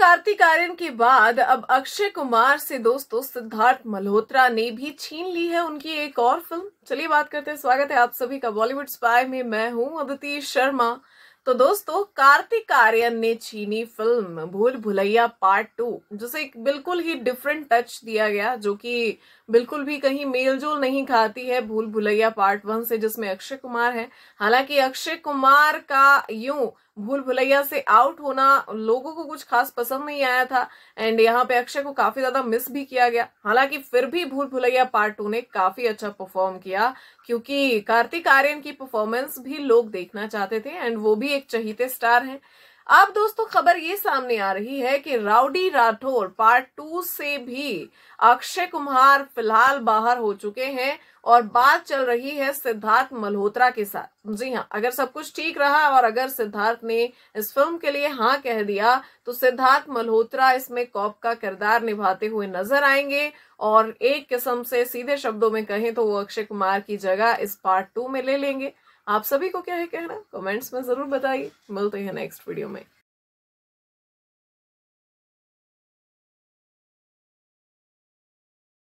कार्तिक आर्यन के बाद अब अक्षय कुमार से दोस्तों सिद्धार्थ मल्होत्रा ने भी छीन ली है उनकी एक और फिल्म चलिए बात करते हैं स्वागत है आप सभी का बॉलीवुड स्पाई में मैं हूं अदिति शर्मा तो दोस्तों कार्तिक आर्यन ने चीनी फिल्म भूल भुलैया पार्ट टू जिसे एक बिल्कुल ही डिफरेंट टच दिया गया जो कि बिल्कुल भी कहीं मेलजोल नहीं खाती है भूल भुलैया पार्ट वन से जिसमें अक्षय कुमार है हालांकि अक्षय कुमार का यूं भूल भुलैया से आउट होना लोगों को कुछ खास पसंद नहीं आया था एंड यहाँ पे अक्षय को काफी ज्यादा मिस भी किया गया हालांकि फिर भी भूल भुलैया पार्ट टू ने काफी अच्छा परफॉर्म किया क्योंकि कार्तिक आर्यन की परफॉर्मेंस भी लोग देखना चाहते थे एंड वो भी एक एक चहीते स्टार हैं अब दोस्तों खबर ये सामने आ रही है कि राउडी राठौर पार्ट टू से भी अक्षय कुमार फिलहाल बाहर हो चुके हैं और बात चल रही है सिद्धार्थ मल्होत्रा के साथ जी हाँ अगर सब कुछ ठीक रहा और अगर सिद्धार्थ ने इस फिल्म के लिए हाँ कह दिया तो सिद्धार्थ मल्होत्रा इसमें कॉप का किरदार निभाते हुए नजर आएंगे और एक किस्म से सीधे शब्दों में कहें तो वो अक्षय कुमार की जगह इस पार्ट टू में ले लेंगे आप सभी को क्या है कहना कमेंट्स में ज़रूर बताइए मिलते हैं नेक्स्ट वीडियो में